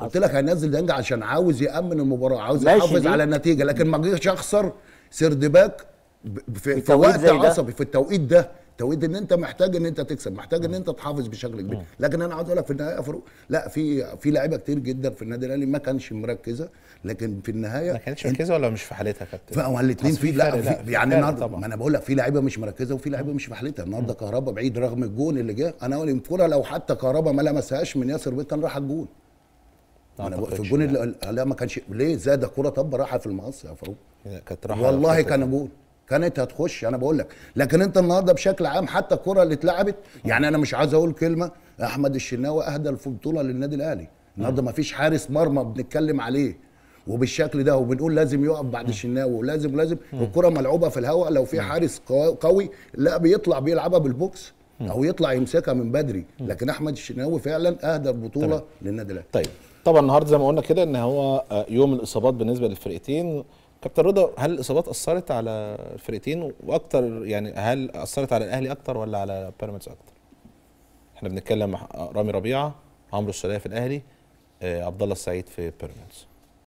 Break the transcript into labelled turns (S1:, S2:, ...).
S1: قلت لك هنزل دانج عشان عاوز يامن المباراه عاوز يحافظ على النتيجه لكن ما جيش اخسر باك في, في وقت عصبي في التوقيت ده توقيت ان انت محتاج ان انت تكسب محتاج ان انت تحافظ بشكل كبير لكن انا عاوز اقول لك في النهايه فاروق لا في في لعيبه كتير جدا في النادي الاهلي ما كانش مركزه لكن في النهايه ما كانتش مركزه ولا مش في حالتها يا كابتن؟ هو الاثنين في لا, لا في يعني النهارده ما انا بقول لك في لعيبه مش مركزه وفي لعيبه مش في حالتها النهارده كهربا بعيد رغم الجون اللي جه انا اقول ان لو حتى كهربا ما لمسهاش من ياسر بيت كان راح الجون انا في الجون يعني. لا ما كانش ليه زاد كرة طب راحه في المقص يا فاروق كانت راحه والله كان جول كانت هتخش انا بقول لك لكن انت النهارده بشكل عام حتى الكره اللي اتلعبت يعني انا مش عايز اقول كلمه احمد الشناوي اهدى البطوله للنادي الاهلي النهارده ما فيش حارس مرمى بنتكلم عليه وبالشكل ده وبنقول لازم يقف بعد الشناوي ولازم لازم الكره ملعوبه في الهواء لو في حارس قوي لا بيطلع بيلعبها بالبوكس او يطلع يمسكها من بدري لكن احمد الشناوي فعلا اهدى البطوله للنادي الاهلي طيب طبعا النهارده زي ما قلنا كده ان هو آه، يوم الاصابات بالنسبه للفرقتين كابتن رضا هل الاصابات اثرت على الفرقتين واكتر يعني هل اثرت على الاهلي اكتر ولا على بيراميدز اكتر؟ احنا بنتكلم آه، رامي ربيعه عمرو السلايه في الاهلي آه، عبد الله السعيد في بيراميدز